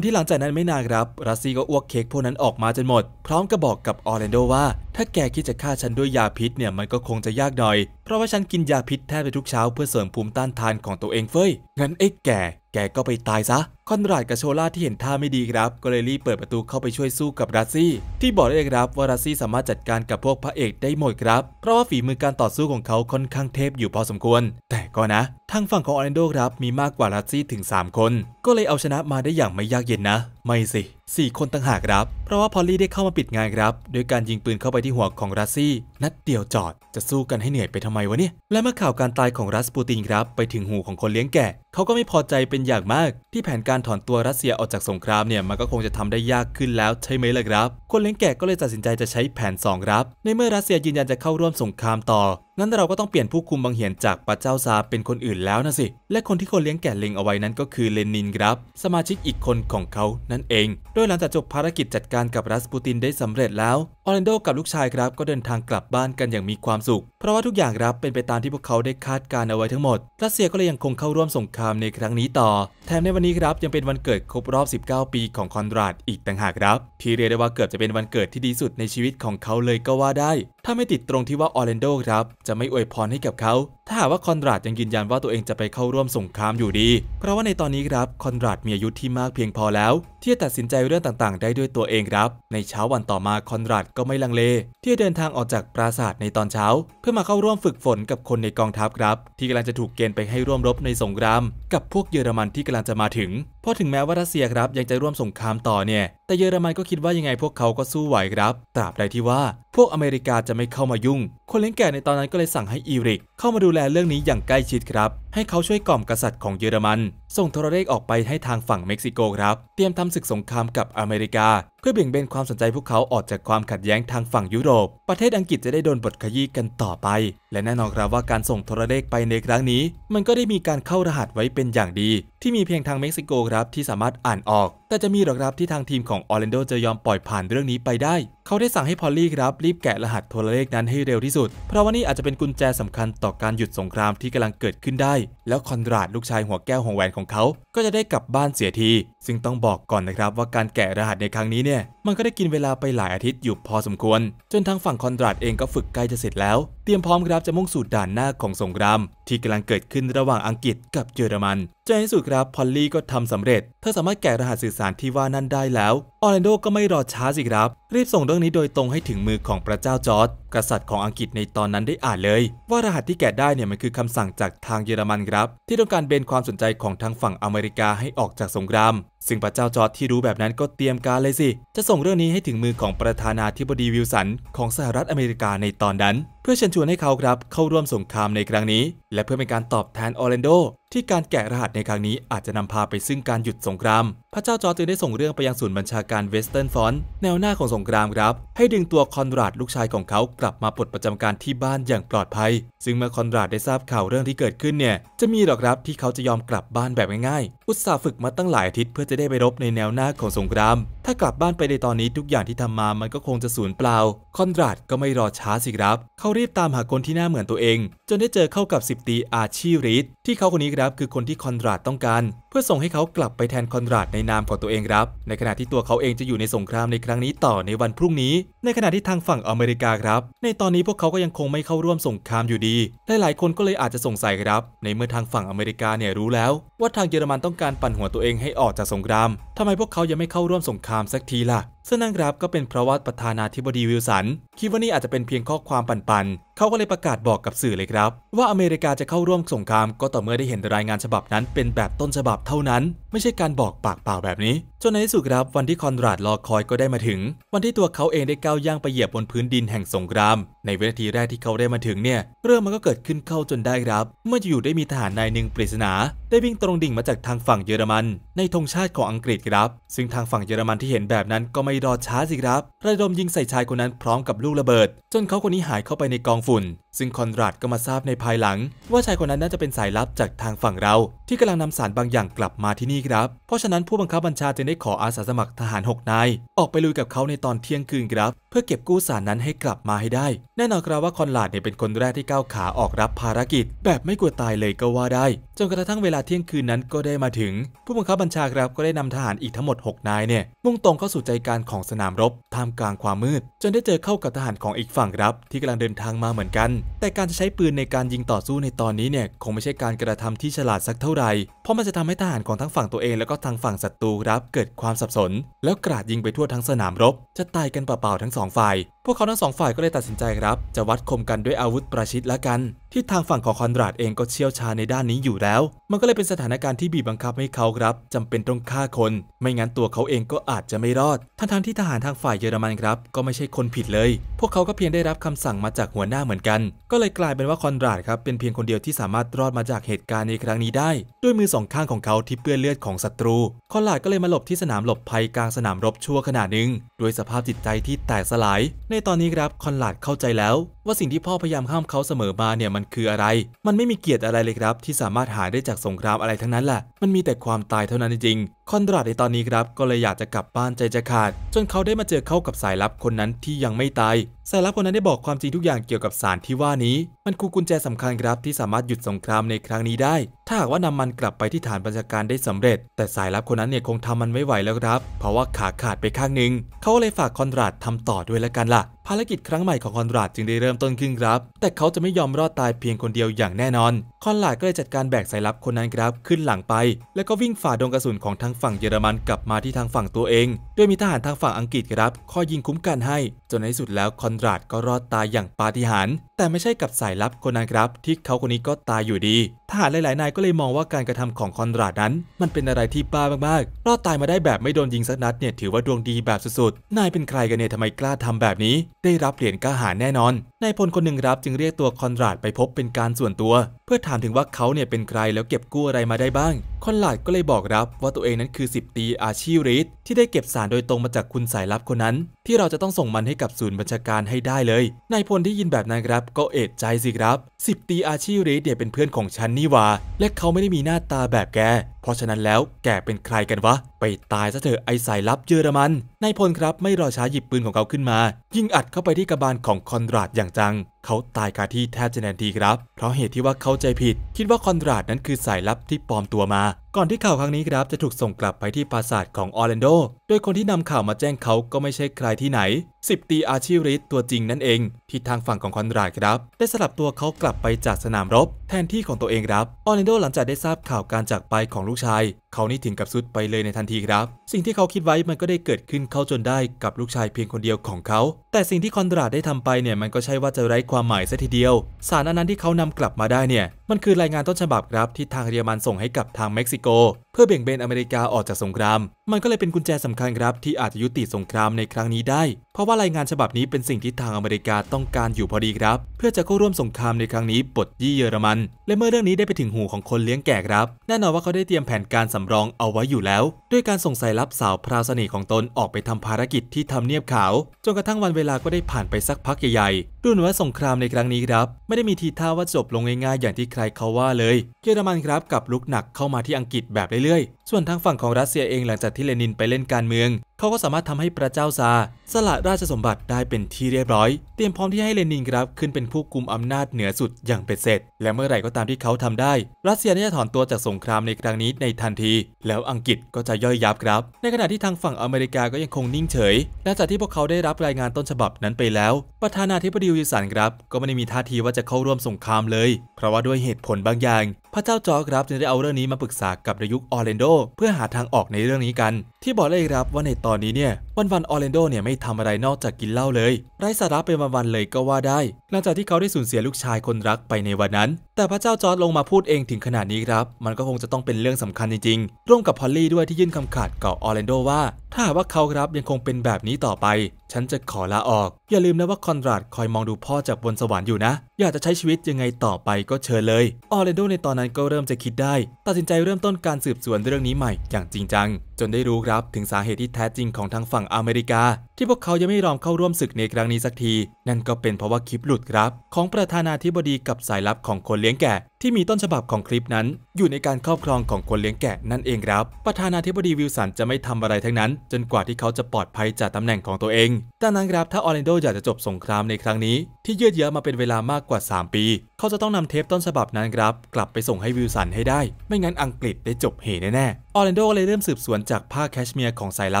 ที่หลังจากนั้นไม่นานครับรัสซี่ก็อ้วกเค้กพวกนั้นออกมาจนหมด พร้อมกับบอกกับออร์เรนโดว่า ถ้าแกคิดจะฆ่าฉันด้วยยาพิษเนี่ยมันก็คงจะยากหน่อยเพราะว่าฉันกินยาพิษแทบไปทุกเช้าเพื่อเสริมภูมิต้านทานของตัวเองเฟ้ย งั้นไอ้แกแกก็ไปตายซะ คอนราดกับโชล่าที่เห็นท่าไม่ดีครับก็เลยรีบเปิดประตูเข้าไปช่วยสู้กับรัสซี่ ที่บอกได้เลยครับว่ารัสซี่สามารถจัดการกับพวกพระเอกได้หมดครับ เพราะว่าฝีมือการต่อสู้ของเขาค่อนข้างเทพอยู่พอสมควร แต่ก็นะ ทางฝั่งของออร์แลนโดครับมีมากกว่ารัสซี่ถึง 3 คน ก็เลยเอาชนะมาได้อย่างไม่ยากเย็นนะ ไม่สิสี่คนต่างหากครับ เพราะว่าพอลลี่ได้เข้ามาปิดงานครับโดยการยิงปืนเข้าไปที่หัวของรัสซี่ นัดเดียวจอด จะสู้กันให้เหนื่อยไปทำไมวะเนี่ย และเมื่อข่าวการตายของรัสปูตินครับไปถึงหูของคนเลี้ยงแกะเขาก็ไม่พอใจเป็นอย่างมากที่แผนการถอนตัวรัสเซียออกจากสงครามเนี่ย มันก็คงจะทำได้ยากขึ้นแล้วใช่ไหมล่ะครับ คนเลี้ยงแกะก็เลยตัดสินใจจะใช้แผน2ครับ ในเมื่อรัสเซียยืนยันจะเข้าร่วมสงครามต่องั้นเราก็ต้องเปลี่ยนผู้คุมบางเหียนจากปัจเจ้าซาเป็นคนอื่นแล้วนะสิ และคนที่คนเลี้ยงแกะเล็งเอาไว้นั้นก็คือเลนินครับ สมาชิกอีกคนของเขานั่นเอง โดยหลังจากจบภารกิจจัดการกับรัสปูตินได้สำเร็จแล้วออร์แลนโดกับลูกชายครับก็เดินทางกลับบ้านกันอย่างมีความสุข เพราะว่าทุกอย่างครับเป็นไปตามที่พวกเขาได้คาดการเอาไว้ทั้งหมด รัสเซียก็เลยยังคงเข้าร่วมสงครามในครั้งนี้ต่อแถมในวันนี้ครับยังเป็นวันเกิดครบรอบ 19 ปีของคอนราดอีกต่างหากครับที่เรียกได้ว่าเกือบจะเป็นวันเกิดที่ดีสุดในชีวิตของเขาเลยก็ว่าได้ ถ้าไม่ติดตรงที่ว่าออร์แลนโดครับจะไม่อวยพรให้กับเขา ถ้าหากว่าคอนราดยังยืนยันว่าตัวเองจะไปเข้าร่วมสงครามอยู่ดี เพราะว่าในตอนนี้ครับคอนราดมีอายุที่มากเพียงพอแล้วที่จะตัดสินใจเรื่องต่างๆ ได้ด้วยตัวเองครับ ในเช้าวันต่อมาคอนราดก็ไม่ลังเลที่จะเดินทางออกจากปราสาทในตอนเช้า เพื่อมาเข้าร่วมฝึกฝนกับคนในกองทัพครับ ที่กำลังจะถูกเกณฑ์ไปให้ร่วมรบในสงคราม กับพวกเยอรมันที่กำลังจะมาถึง เพราะถึงแม้ว่ารัสเซียครับยังจะร่วมสงครามต่อเนี่ยแต่เยอรมันก็คิดว่ายังไงพวกเขาก็สู้ไหวครับตราบใดที่ว่า พวกอเมริกาจะไม่เข้ามายุ่ง คนเลี้ยงแก่ในตอนนั้นก็เลยสั่งให้อีริกเข้ามาดูแลเรื่องนี้อย่างใกล้ชิดครับ ให้เขาช่วยกล่อมกษัตริย์ของเยอรมัน ส่งโทรเลขออกไปให้ทางฝั่งเม็กซิโกครับ เตรียมทำศึกสงครามกับอเมริกา เพื่อเบี่ยงเบนความสนใจพวกเขาออกจากความขัดแย้งทางฝั่งยุโรป ประเทศอังกฤษจะได้โดนบทขยี้กันต่อไป และแน่นอนครับว่าการส่งโทรเลขไปในครั้งนี้ มันก็ได้มีการเข้ารหัสไว้เป็นอย่างดี ที่มีเพียงทางเม็กซิโกครับที่สามารถอ่านออกแต่จะมีหรอครับที่ทางทีมของออร์แลนโดจะยอมปล่อยผ่านเรื่องนี้ไปได้ เขาได้สั่งให้พอลลี่ครับรีบแกะรหัสโทรเลขนั้นให้เร็วที่สุด เพราะว่านี่อาจจะเป็นกุญแจสำคัญต่อการหยุดสงครามที่กำลังเกิดขึ้นได้ แล้วคอนราดลูกชายหัวแก้วหัวแหวนของเขาก็จะได้กลับบ้านเสียที ซึ่งต้องบอกก่อนนะครับว่าการแกะรหัสในครั้งนี้เนี่ยมันก็ได้กินเวลาไปหลายอาทิตย์อยู่พอสมควร จนทางฝั่งคอนราดเองก็ฝึกใกล้จะเสร็จแล้ว เตรียมพร้อมครับจะมุ่งสู่ด่านหน้าของสงคราม ที่กำลังเกิดขึ้นระหว่างอังกฤษกับเยอรมันจนในสุดครับพอลลี่ก็ทำสำเร็จ เธอสามารถแกะรหัสสื่อสารที่ว่านั่นได้แล้วออร์แลนโดก็ไม่รอช้าสิครับ รีบส่งเรื่องนี้โดยตรงให้ถึงมือของพระเจ้าจอร์ดกษัตริย์ของอังกฤษในตอนนั้นได้อ่านเลย ว่ารหัสที่แกะได้เนี่ยมันคือคำสั่งจากทางเยอรมันครับ ที่ต้องการเบนความสนใจของทางฝั่งอเมริกาให้ออกจากสงคราม ซึ่งพระเจ้าจอร์ดที่รู้แบบนั้นก็เตรียมการเลยสิ จะส่งเรื่องนี้ให้ถึงมือของประธานาธิบดีวิลสันของสหรัฐอเมริกาในตอนนั้นเพื่อเชิญชวนให้เขาครับ เข้าร่วมสงครามในครั้งนี้ และเพื่อเป็นการตอบแทนออร์แลนโด ที่การแกะรหัสในครั้งนี้อาจจะนำพาไปซึ่งการหยุดสงคราม พระเจ้าจอร์จึงได้ส่งเรื่องไปยังศูนย์บัญชาการเวสเทิร์นฟอนต์แนวหน้าของสงครามครับ ให้ดึงตัวคอนราดลูกชายของเขากลับมาปลดประจำการที่บ้านอย่างปลอดภัย ซึ่งเมื่อคอนราดได้ทราบข่าวเรื่องที่เกิดขึ้นเนี่ยจะมีหรอกครับที่เขาจะยอมกลับบ้านแบบง่ายๆอุตส่าห์ฝึกมาตั้งหลายอาทิตย์เพื่อจะได้ไปรบในแนวหน้าของสงครามถ้ากลับบ้านไปในตอนนี้ทุกอย่างที่ทำมา มันก็คงจะสูญเปล่าคอนราดก็ไม่รอช้าสิครับเขาเขารีบตามหาคนที่หน้าเหมือนตัวเอง จนได้เจอเข้ากับสิบตีอาชีริทที่เขาคนนี้ครับคือคนที่คอนราดต้องการเพื่อส่งให้เขากลับไปแทนคอนราดในนามของตัวเองครับ ในขณะที่ตัวเขาเองจะอยู่ในสงครามในครั้งนี้ต่อในวันพรุ่งนี้ ในขณะที่ทางฝั่งอเมริกาครับ ในตอนนี้พวกเขาก็ยังคงไม่เข้าร่วมสงครามอยู่ดีหลายหลายคนก็เลยอาจจะสงสัยครับ ในเมื่อทางฝั่งอเมริกาเนี่ยรู้แล้ว ว่าทางเยอรมันต้องการปั่นหัวตัวเองให้ออกจากสงครามทำไมพวกเขายังไม่เข้าร่วมสงครามสักทีล่ะซึ่งนั่นครับก็เป็นเพราะว่าประธานาธิบดีวิลสัน คิดว่านี่อาจจะเป็นเพียงข้อความปันป่นเขาก็เลยประกาศบอกกับสื่อเลยครับ ว่าอเมริกาจะเข้าร่วมสงคราม ก็ต่อเมื่อได้เห็นรายงานฉบับนั้นเป็นแบบต้นฉบับเท่านั้น ไม่ใช่การบอกปากเปล่าแบบนี้ จนในที่สุดครับวันที่คอนราดรอคอยก็ได้มาถึง วันที่ตัวเขาเองได้ก้าวย่างไปเหยียบบนพื้นดินแห่งสงคราม ในวินาทีแรกที่เขาได้มาถึงเนี่ย เรื่องมันก็เกิดขึ้นเข้าจนได้ครับ เมื่ออยู่ได้มีทหารนายหนึ่งปริศนา ได้วิ่งตรงดิ่งมาจากทางฝั่งเยอรมัน ในธงชาติของอังกฤษครับ ซึ่งทางฝั่งเยอรมันที่เห็นแบบนั้น ก็ไม่รอช้าสิครับระดมยิงใส่ชายคนนั้นพร้อมกับลูกระเบิด จนเขาคนนี้หายเข้าไปในกองฝฝุ่นซึ่งคอนราดก็มาทราบในภายหลัง ว่าชายคนนั้นน่าจะเป็นสายลับจากทางฝั่งเรา ที่กำลังนำสารบางอย่างกลับมาที่นี่ครับ เพราะฉะนั้นผู้บังคับบัญชาจึงได้ขออาสาสมัครทหาร6นายออกไปลุยกับเขาในตอนเที่ยงคืนครับ เพื่อเก็บกู้สารนั้นให้กลับมาให้ได้ แน่นอนครับว่าคอนราดเนี่ยเป็นคนแรกที่ก้าวขาออกรับภารกิจแบบไม่กลัวตายเลยก็ว่าได้จนกระทั่งเวลาเที่ยงคืนนั้นก็ได้มาถึง ผู้บังคับบัญชาครับก็ได้นำทหารอีกทั้งหมด6นายเนี่ยมุ่งตรงเข้าสู่ใจกลางของสนามรบท่ามกลางความมืด จนได้เจอเข้ากับทหารของอีกฝั่งครับ ที่กำลังเดินทางมาเหมือนกันแต่การจะใช้ปืนในการยิงต่อสู้ในตอนนี้เนี่ย คงไม่ใช่การกระทำที่ฉลาดสักเท่าไหร่ เพราะมันจะทำให้ทหารของทั้งฝั่งตัวเอง แล้วก็ทางฝั่งศัตรูรับเกิดความสับสน แล้วกราดยิงไปทั่วทั้งสนามรบ จะตายกันเปล่าๆทั้งสองฝ่ายพวกเขาทั้งสองฝ่ายก็เลยตัดสินใจครับ จะวัดคมกันด้วยอาวุธประชิดละกัน ที่ทางฝั่งของคอนราดเองก็เชี่ยวชาญในด้านนี้อยู่แล้ว มันก็เลยเป็นสถานการณ์ที่บีบบังคับให้เขาครับจำเป็นต้องฆ่าคน ไม่งั้นตัวเขาเองก็อาจจะไม่รอด ทั้งทั้งที่ทหารทางฝ่ายเยอรมันครับ ก็ไม่ใช่คนผิดเลย พวกเขาก็เพียงได้รับคำสั่งมาจากหัวหน้าเหมือนกัน ก็เลยกลายเป็นว่าคอนราดครับเป็นเพียงคนเดียวที่สามารถรอดมาจากเหตุการณ์ในครั้งนี้ได้ ด้วยมือสองข้างของเขาที่เปื้อนเลือดของศัตรูคอนราดก็เลยมาหลบที่สนามหลบภัยกลางสนามรบชั่วขาดหนึ่งด้วยสภาพจิตใจที่แตกสลายในตอนนี้ครับคอนหลาดเข้าใจแล้วว่าสิ่งที่พ่อพยายามห้ามเขาเสมอมาเนี่ยมันคืออะไร มันไม่มีเกียรติอะไรเลยครับที่สามารถหาได้จากสงครามอะไรทั้งนั้นแหละ มันมีแต่ความตายเท่านั้นจริงคอนราดในตอนนี้ครับก็เลยอยากจะกลับบ้านใจจะขาด จนเขาได้มาเจอเข้ากับสายลับคนนั้นที่ยังไม่ตาย สายลับคนนั้นได้บอกความจริงทุกอย่างเกี่ยวกับสารที่ว่านี้มันคือกุญแจสำคัญครับที่สามารถหยุดสงครามในครั้งนี้ได้ ถ้าหากว่านำมันกลับไปที่ฐานบัญชาการได้สำเร็จ แต่สายลับคนนั้นเนี่ยคงทำมันไม่ไหวแล้วครับ เพราะว่าขาขาดไปข้างหนึ่งเขาเลยฝากคอนราดทำต่อด้วยแล้วกันล่ะภารกิจครั้งใหม่ของคอนราดจึงได้เริ่มต้นขึ้นครับ แต่เขาจะไม่ยอมรอดตายเพียงคนเดียวอย่างแน่นอน คอนราดก็เลยจัดการแบกสายลับคนนั้นครับขึ้นหลังไป แล้วก็วิ่งฝ่าดงกระสุนของทางฝั่งเยอรมันกลับมาที่ทางฝั่งตัวเอง โดยมีทหารทางฝั่งอังกฤษครับคอยยิงคุ้มกันให้ จนในสุดแล้วคอนราดก็รอดตายอย่างปาฏิหาริย์ แต่ไม่ใช่กับสายลับคนนั้นครับที่เขาคนนี้ก็ตายอยู่ดีทหารหลายๆ นายก็เลยมองว่าการกระทำของคอนราดนั้นมันเป็นอะไรที่บ้ามากๆ รอดตายมาได้แบบไม่โดนยิงสักนัดเนี่ยถือว่าดวงดีแบบสุดๆ นายเป็นใครกันเนี่ยทำไมกล้าทำแบบนี้ ได้รับเหรียญกล้าหาญแน่นอน นายพลคนหนึ่งรับจึงเรียกตัวคอนราดไปพบเป็นการส่วนตัวเพื่อถามถึงว่าเขาเนี่ยเป็นใครแล้วเก็บกู้อะไรมาได้บ้างคอนหลาดก็เลยบอกรับว่าตัวเองนั้นคือ 10 ตีอาชีริสที่ได้เก็บสารโดยตรงมาจากคุณสายลับคนนั้น ที่เราจะต้องส่งมันให้กับศูนย์บัญชาการให้ได้เลยนายพลที่ยินแบบนั้นครับ ก็เอดใจสิครับ 10 ตีอาชีริสเนี่ยเป็นเพื่อนของฉันนี่วาและเขาไม่ได้มีหน้าตาแบบแกเพราะฉะนั้นแล้วแกเป็นใครกันวะ ไปตายซะเถอะไอสายลับเยอรมันนายพลครับไม่รอช้าหยิบปืนของเขาขึ้นมา ยิงอัดเข้าไปที่กระบาลของคอนราดอย่างจัง เขาตายคาที่แทบจะแนนทีครับ เพราะเหตุที่ว่าเขาใจผิด คิดว่าคอนราดนั้นคือสายลับที่ปลอมตัวมาก่อนที่ข่าวครั้งนี้ครับจะถูกส่งกลับไปที่ปราสาทของออร์แลนโด โดยคนที่นำข่าวมาแจ้งเขาก็ไม่ใช่ใครที่ไหนสิบตีอาชีริสตัวจริงนั่นเอง ที่ทางฝั่งของคอนราดครับได้สลับตัวเขากลับไปจากสนามรบ แทนที่ของตัวเองครับ ออร์แลนโดหลังจากได้ทราบข่าวการจากไปของลูกชาย เขานี่ถึงกับสุดไปเลยในทันทีครับ สิ่งที่เขาคิดไว้มันก็ได้เกิดขึ้นเข้าจนได้กับลูกชายเพียงคนเดียวของเขา แต่สิ่งที่คอนราดได้ทำไปเนี่ยมันก็ใช่ว่าจะไร้ความหมายซะทีเดียว สารอันนันที่เขานำกลับมาได้เนี่ยมันคือรายงานต้นฉบับครับที่ทางเรียมันส่งให้กับทางเม็กซิโกเพื่อเบี่ยงเบนอเมริกาออกจากสงคราม มันก็เลยเป็นกุญแจสำคัญครับ ที่อาจจะยุติสงครามในครั้งนี้ได้ เพราะว่ารายงานฉบับนี้เป็นสิ่งที่ทางอเมริกาต้องการอยู่พอดีครับ เพื่อจะเข้าร่วมสงครามในครั้งนี้ปลดยี่เยอรมัน และเมื่อเรื่องนี้ได้ไปถึงหูของคนเลี้ยงแก่ครับ แน่นอนว่าเขาได้เตรียมแผนการสำรองเอาไว้อยู่แล้ว ด้วยการส่งสายลับสาวพราวเสน่ห์ของตนออกไปทำภารกิจที่ทำเนียบขาว จนกระทั่งวันเวลาก็ได้ผ่านไปสักพักใหญ่ๆ ดูเหมือนว่าสงครามในครั้งนี้ครับ ไม่ได้มีทีท่าว่าจบลงง่ายๆ อย่างที่ใครเขาว่าเลย เยอรมันครับกับลุกหนักเข้ามาที่อังกฤษแบบเรื่อยๆ ส่วนทางฝั่งของรัสเซียเองหลังจากที่เลนินไปเล่นการเมืองเขาก็สามารถทำให้พระเจ้าซา สละราชสมบัติได้เป็นที่เรียบร้อย เตรียมพร้อมที่ให้เลนินครับ ขึ้นเป็นผู้กุมอำนาจเหนือสุดอย่างเป็นเสร็จ และเมื่อไหร่ก็ตามที่เขาทำได้ รัสเซียจะถอนตัวจากสงครามในครั้งนี้ในทันที แล้วอังกฤษก็จะย่อยยับครับ ในขณะที่ทางฝั่งอเมริกาก็ยังคงนิ่งเฉยหลังจากที่พวกเขาได้รับรายงานต้นฉบับนั้นไปแล้วประธานาธิบดีวิลสันครับ ก็ไม่ได้มีท่าทีว่าจะเข้าร่วมสงครามเลย เพราะว่าด้วยเหตุผลบางอย่าง พระเจ้าจอครับจึงได้เอาเรื่องนี้มาปรึกษากับนายุกออร์เลนโดเพื่อหาทางออกในเรื่องนี้กัน ที่บอกเลยครับว่าในตตอนนี้เนี่ยวัน ๆ ออร์แลนโดเนี่ยไม่ทำอะไรนอกจากกินเหล้าเลย ไร้สาระเป็นวันวันเลยก็ว่าได้หลังจากที่เขาได้สูญเสียลูกชายคนรักไปในวันนั้น แต่พระเจ้าจอร์ดลงมาพูดเองถึงขนาดนี้ครับ มันก็คงจะต้องเป็นเรื่องสำคัญจริงๆร่วมกับพอลลี่ด้วยที่ยื่นคำขาดกับออร์แลนโดว่าถ้าว่าเขาครับยังคงเป็นแบบนี้ต่อไป ฉันจะขอลาออกอย่าลืมนะว่าคอนราดคอยมองดูพ่อจากบนสวรรค์อยู่นะ อยากจะใช้ชีวิตยังไงต่อไปก็เชิญเลยออร์แลนโดในตอนนั้นก็เริ่มจะคิดได้ ตัดสินใจเริ่มต้นการสืบสวนเรื่องนี้ใหม่ อย่างจริงจังจนได้รู้ครับถึงสาเหตุที่แท้จริงของทางฝั่งอเมริกาที่พวกเขายังไม่ยอมเข้าร่วมศึกในครั้งนี้สักที นั่นก็เป็นเพราะว่าคลิปหลุดครับ ของประธานาธิบดีกับสายลับของคนเลี้ยงแกะที่มีต้นฉบับของคลิปนั้นอยู่ในการครอบครองของคนเลี้ยงแกะนั่นเองครับประธานาธิบดีวิลสันจะไม่ทำอะไรทั้งนั้น จนกว่าที่เขาจะปลอดภัยจากตำแหน่งของตัวเองดังนั้นครับถ้าออร์แลนโดอยากจะจบสงครามในครั้งนี้ที่ยืดเยื้อมาเป็นเวลามากกว่า 3 ปีเขาจะต้องนำเทปต้นฉบับนั้นครับกลับไปส่งให้วิลสันให้ได้ ไม่งั้นอังกฤษได้จบเหแน่่ออร์แลนโดก็เลยเริ่มสืบสวนจากผ้าแคชเมียร์ของสายลั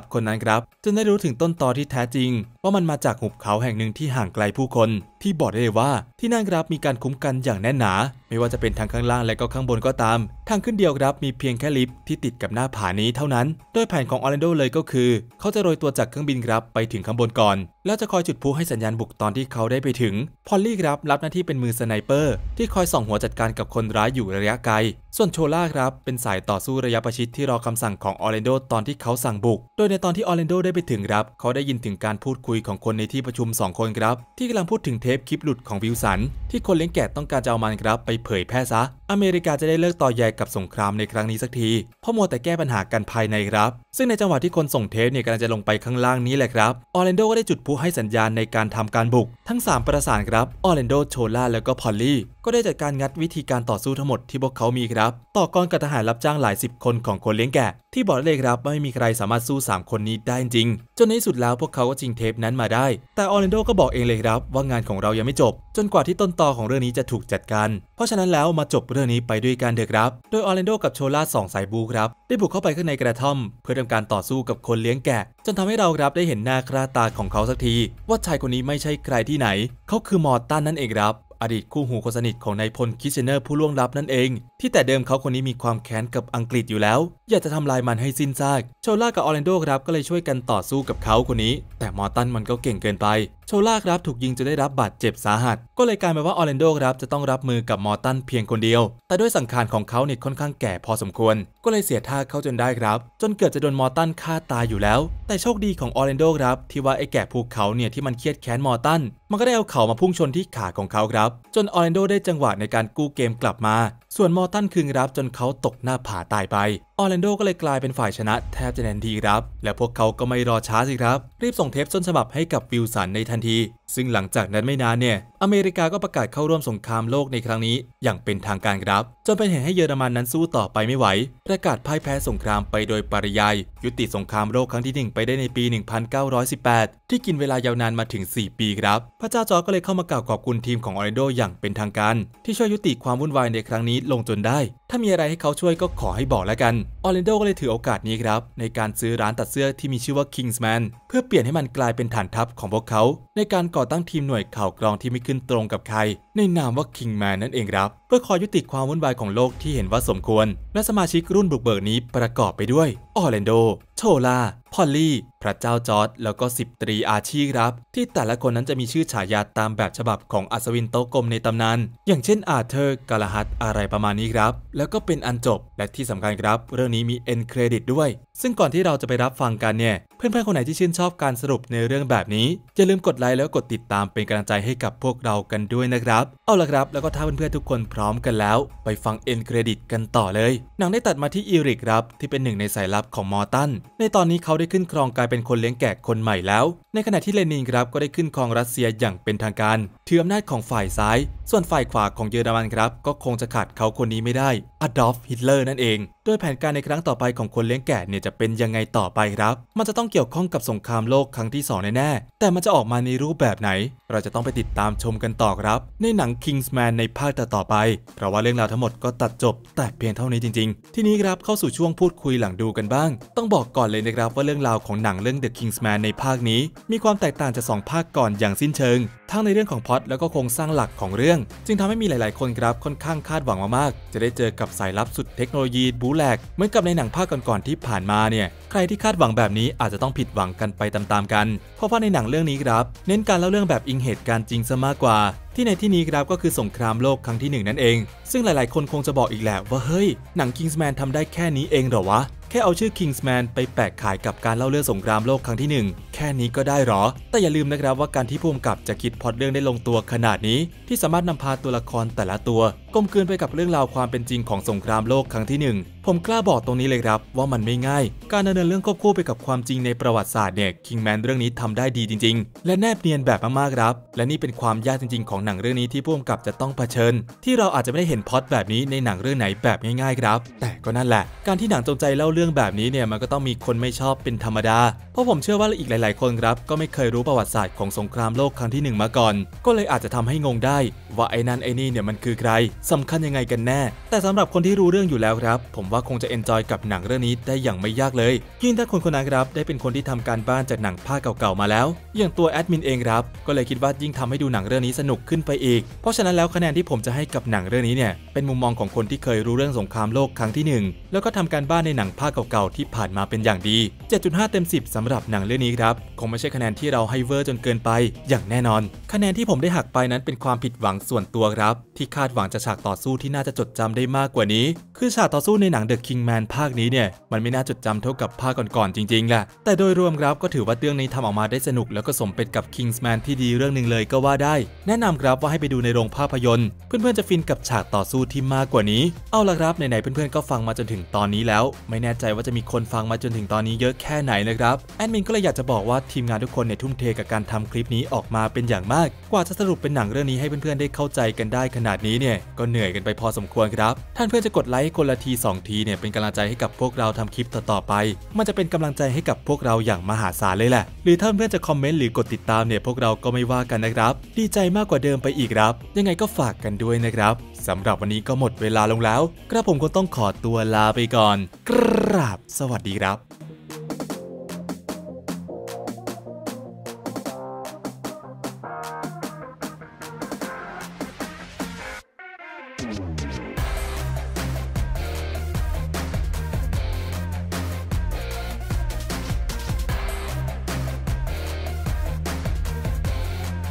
บคนนั้นครับจนได้รู้ถึงต้นตอที่แท้จริง ว่ามันมาจากหุบเขาแห่งหนึ่งที่ห่างไกลผู้คนที่บอกได้เลยว่าที่นั่นครับมีการคุ้มกันอย่างแน่นหนา ไม่ว่าจะเป็นทางข้างล่างและก็ข้างบนก็ตาม ทางขึ้นเดียวครับมีเพียงแค่ลิฟที่ติดกับหน้าผานี้เท่านั้น โดยแผนของออร์แลนโดเลยก็คือ เขาจะโรยตัวจากเครื่องบินครับไปถึงข้างบนก่อน แล้วจะคอยจุดพูให้สัญญาณบุกตอนที่เขาได้ไปถึงพอลลี่ครับรับหน้าที่เป็นมือสไนเปอร์ที่คอยส่องหัวจัดการกับคนร้ายอยู่ระยะไกลส่วนโชล่าครับเป็นสายต่อสู้ระยะประชิดที่รอคำสั่งของออร์แลนโดตอนที่เขาสั่งบุก โดยในตอนที่ออร์แลนโดได้ไปถึงครับเขาได้ยินถึงการพูดคุยของคนในที่ประชุม2คนครับ ที่กำลังพูดถึงเททปคลิปหลุดของวิลสันที่คนเลี้ยงแกะต้องการจะเอามันครับ ไปเผยแพร่ซะ อเมริกาจะได้เลิกต่อแยกับสงครามในครั้งนี้สักทีเพราะมัวแต่แก้ปัญหากันภายในครับ ซึ่งในจังหวะที่คนส่งเทปเนี่ยกำลังจะลงไปข้างล่างนี้แหละครับ ออร์แลนโดก็ได้จุดพูุให้สัญญาณในการทำการบุก ทั้ง 3 ประสานครับออร์แลนโดโชล่าแล้วก็พอลลี่ก็ได้จัดการงัดวิธีการต่อสู้ทั้งหมดที่พวกเขามีครับ ต่อกรกับทหารรับจ้างหลายสิบคนของคนเลี้ยงแกะ ที่บอกเลยครับ ไม่มีใครสามารถสู้ 3 คนนี้ได้จริง จนในสุดแล้วพวกเขาก็จิงเทปนั้นมาได้แต่ออร์แลนโดก็บอกเองเลยครับว่างานของเรายังไม่จบ จนกว่าที่ต้นตอของเรื่องนี้จะถูกจัดการ เพราะฉะนั้นแล้วมาจบเรื่องนี้ไปด้วยกันเถอะครับ โดยออร์แลนโดกับโชล่าสองสายบูครับได้บุกเข้าไปข้างในกระท่อม เพื่อทำการต่อสู้กับคนเลี้ยงแกะ จนทำให้เราครับได้เห็นหน้าคราตาของเขาสักที ว่าชายคนนี้ไม่ใช่ใครที่ไหน เขาคือมอร์ตันนั่นเองครับอดีตคู่หูคนสนิทของนายพลคิสเนอร์ผู้ล่วงลับนั่นเองที่แต่เดิมเขาคนนี้มีความแค้นกับอังกฤษอยู่แล้ว อยากจะทำลายมันให้สิ้นซาก โชล่ากับออร์แลนโดครับก็เลยช่วยกันต่อสู้กับเขาคนนี้ แต่มอร์ตันมันก็เก่งเกินไป โชล่าครับถูกยิงจนได้รับบาดเจ็บสาหัส ก็เลยกลายเป็นว่าออร์แลนโดครับจะต้องรับมือกับมอร์ตันเพียงคนเดียว แต่ด้วยสังขารของเขาเนี่ยค่อนข้างแก่พอสมควร ก็เลยเสียท่าเขาจนได้ครับ จนเกือบจะโดนมอร์ตันฆ่าตายอยู่แล้ว แต่โชคดีของออร์แลนโดครับที่ว่าไอ้แก่ภูเขาเนี่ยที่มันเครียดแค้นมอร์ตัน มันก็ได้เอาเขามาพุ่งชนที่ขาของเขาครับ จนออร์แลนโดได้จังหวะในการกู้เกมกลับมาส่วนมอตันคืนรับจนเขาตกหน้าผาตายไปออร์แลนโดก็เลยกลายเป็นฝ่ายชนะแทบจะน่นทีครับ และพวกเขาก็ไม่รอช้าสิครับ รีบส่งเทปส้นฉบับให้กับวิลสันในทันที ซึ่งหลังจากนั้นไม่นานเนี่ย อเมริกาก็ประกาศเข้าร่วมสงครามโลกในครั้งนี้อย่างเป็นทางการครับ จนเป็นเหตุให้เยอรมันนั้นสู้ต่อไปไม่ไหว ประกาศพ่ายแพ้สงครามไปโดยปริยาย ยุติสงครามโลกครั้งที่1ไปได้ในปี 1918 ที่กินเวลายาวนานมาถึง 4 ปีครับ พระเจ้าจอก็เลยเข้ามากล่าวขอบคุณทีมของออร์แลนโดอย่างเป็นทางการที่ช่วยยุติความวุ่นวายในครั้งนี้ ลงจนได้ถ้ามีอะไรให้เขาช่วยก็ขอให้บอกแล้วกัน ออร์แลนโดก็เลยถือโอกาสนี้ครับ ในการซื้อร้านตัดเสื้อที่มีชื่อว่า Kingsman เพื่อเปลี่ยนให้มันกลายเป็นฐานทัพของพวกเขา ในการก่อตั้งทีมหน่วยข่าวกรองที่ไม่ขึ้นตรงกับใคร ในนามว่า Kingman นั่นเองครับเพื่อคอยยุติความวุ่นวายของโลกที่เห็นว่าสมควร และสมาชิกรุ่นบุกเบิกนี้ประกอบไปด้วย ออร์แลนโดโชลาพอลลี่ พระเจ้าจอร์ดแล้วก็สิบตรีอาชีครับ ที่แต่ละคนนั้นจะมีชื่อฉายาตามแบบฉบับของอัศวินโต๊ะกลมในตำนาน อย่างเช่นอาเธอร์กาลาฮัตอะไรประมาณนี้ครับ แล้วก็เป็นอันจบและที่สำคัญครับเรื่องนี้มีเอ็นเครดิตด้วย ซึ่งก่อนที่เราจะไปรับฟังกันเนี่ยเพื่อนๆ คนไหนที่ชื่นชอบการสรุปในเรื่องแบบนี้ อย่าลืมกดไลค์แล้วกดติดตามเป็นกำลังใจให้กับพวกเรากันด้วยนะครับ เอาละครับแล้วก็ถ้าเพื่อนๆ ทุกคนพร้อมกันแล้ว ไปฟังเอ็นเครดิตกันต่อเลย หนังได้ตัดมาที่อีริกครับ ที่เป็นหนึ่งในสายลับของมอร์ตัน ในตอนนี้เขาได้ขึ้นครองกลายเป็นคนเลี้ยงแกะคนใหม่แล้ว ในขณะที่เลนินครับก็ได้ขึ้นครองรัสเซียอย่างเป็นทางการถืออำนาจของฝ่ายซ้าย ส่วนฝ่ายขวาของเยอรมันครับ ก็คงจะขาดเขาคนนี้ไม่ได้ อดอล์ฟฮิตเลอร์นั่นเองโดยแผนการในครั้งต่อไปของคนเลี้ยงแกะเนี่ยจะเป็นยังไงต่อไปครับ มันจะต้ององเกี่ยวข้องกับสงครามโลกครั้งที่2แน่แต่มันจะออกมาในรูปแบบไหน เราจะต้องไปติดตามชมกันต่อครับ ในหนัง Kingsman ในภาคต่อไป เพราะว่าเรื่องราวทั้งหมดก็ตัดจบ แต่เพียงเท่านี้จริง ๆ ที่นี้ครับเข้าสู่ช่วงพูดคุยหลังดูกันบ้าง ต้องบอกก่อนเลยนะครับว่าเรื่องราวของหนังเรื่อง The Kingsman ในภาคนี้ มีความแตกต่างจาก2ภาคก่อนอย่างสิ้นเชิง ทั้งในเรื่องของพ็อตแล้วก็โครงสร้างหลักของเรื่องจึงทำให้มีหลาย ๆคนครับค่อนข้างคาดหวังมากๆจะได้เจอกับสายลับสุดเทคโนโลยีบูแลกเหมือนกับในหนังภาคก่อนๆที่ผ่านมาเนี่ยใครที่คาดหวังแบบนี้อาจจะะต้องผิดหวังกันไปตามๆกัน เพราะว่าในหนังเรื่องนี้ครับ เน้นการเล่าเรื่องแบบอิงเหตุการณ์จริงซะมากกว่า ที่ในที่นี้ครับก็คือสงครามโลกครั้งที่ 1 นั่นเอง ซึ่งหลายๆคนคงจะบอกอีกแหละว่าเฮ้ย หนัง Kingsman ทำได้แค่นี้เองเหรอวะ แค่เอาชื่อ Kingsman ไปแปะขายกับการเล่าเรื่องสงครามโลกครั้งที่ 1 แค่นี้ก็ได้หรอ แต่อย่าลืมนะครับว่าการที่ผู้กำกับจะคิดพอดเรื่องได้ลงตัวขนาดนี้ที่สามารถนำพาตัวละครแต่ละตัวกลมกลืนไปกับเรื่องราวความเป็นจริงของสงครามโลกครั้งที่ 1ผมกล้าบอกตรงนี้เลยครับว่ามันไม่ง่าย การดำเนินเรื่องควบคู่ไปกับความจริงในประวัติศาสตร์เนี่ยคิงแมนเรื่องนี้ทำได้ดีจริง ๆ และแนบเนียนแบบมากๆครับและนี่เป็นความยากจริง ๆ ของหนังเรื่องนี้ที่ผู้กำกับจะต้องเผชิญ ที่เราอาจจะไม่ได้เห็นพอดแบบนี้ในหนังเรื่องไหนแบบง่าย ๆ ครับแต่ก็นั่นแหละ การที่หนังจงใจเล่าเรื่องแบบนี้เนี่ยมันก็ต้องมีคนไม่ชอบเป็นธรรมดาเพราะผมเชื่อว่าอีกหลาย ๆ คนครับ ก็ไม่เคยรู้ประวัติศาสตร์ของสงครามโลกครั้งที่1มาก่อน ก็เลยอาจจะทำให้งงได้ ว่าไอ้นั่นไอ้นี่เนี่ยมันคือใคร สำคัญยังไงกันแน่ แต่สำหรับคนที่รู้เรื่องอยู่แล้วครับ ผมว่าว่าคงจะเอนจอยกับหนังเรื่องนี้ได้อย่างไม่ยากเลยยิ่งถ้าคนคนนั้นครับ ได้เป็นคนที่ทำการบ้านจากหนังภาคเก่าๆมาแล้ว อย่างตัวแอดมินเองครับ ก็เลยคิดว่ายิ่งทำให้ดูหนังเรื่องนี้สนุกขึ้นไปอีกเพราะฉะนั้นแล้วคะแนนที่ผมจะให้กับหนังเรื่องนี้เนี่ย เป็นมุมมองของคนที่เคยรู้เรื่องสงครามโลกครั้งที่ 1 แล้วก็ทำการบ้านในหนังภาคเก่าๆที่ผ่านมาเป็นอย่างดี7.5เต็ม 10 สำหรับหนังเรื่องนี้ครับคงไม่ใช่คะแนนที่เราให้เวอร์จนเกินไป อย่างแน่นอน คะแนนที่ผมได้หักไปนั้นเป็นความผิดหวังส่วนตัวครับ ที่คาดหวังจะฉากต่อสู้ที่น่าจะจดจำได้มากกว่านี้ คือฉากต่อสู้ในหนนัง The King Man ภาคนี้เนี่ย มันไม่น่าจดจำเท่ากับภาคก่อนๆจริง ๆ แหละ แต่โดยรวมครับก็ถือว่าเรื่องนี้ทำออกมาได้สนุกแล้วก็สมเป็นกับ Kingsman ที่ดีเรื่องหนึ่งเลยก็ว่าได้ แนะนำครับว่าให้ไปดูในโรงภาพยนตร์เพื่อนๆจะฟินกับฉากต่อสู้ที่มากกว่านี้เอาละครับ ไหนๆเพื่อนๆก็ฟังมาจนถึงตอนนี้แล้ว ไม่แน่ใจว่าจะมีคนฟังมาจนถึงตอนนี้เยอะแค่ไหนนะครับแอดมินก็เลยอยากจะบอกว่าทีมงานทุกคนเนี่ยทุ่มเทกับการทำคลิปนี้ออกมาเป็นอย่างมาก กว่าจะสรุปเป็นหนังเรื่องนี้ให้เพื่อนๆได้เข้าใจกันได้ขนาดนี้เนี่ยก็เหนื่อยกันไปพอสมควรครับ ท่านเพื่อนจะกดไลค์คนละที2ทีเนี่ยเป็นกำลังใจให้กับพวกเราทำคลิปต่อๆไป มันจะเป็นกำลังใจให้กับพวกเราอย่างมหาศาลเลยแหละ หรือถ้าเพื่อนจะคอมเมนต์หรือกดติดตามเนี่ยพวกเราก็ไม่ว่ากันนะครับ ดีใจมากกว่าเดิมไปอีกครับ ยังไงก็ฝากกันด้วยนะครับ สำหรับวันนี้ก็หมดเวลาลงแล้ว กระผมก็ต้องขอตัวลาไปก่อนกราบสวัสดีครับ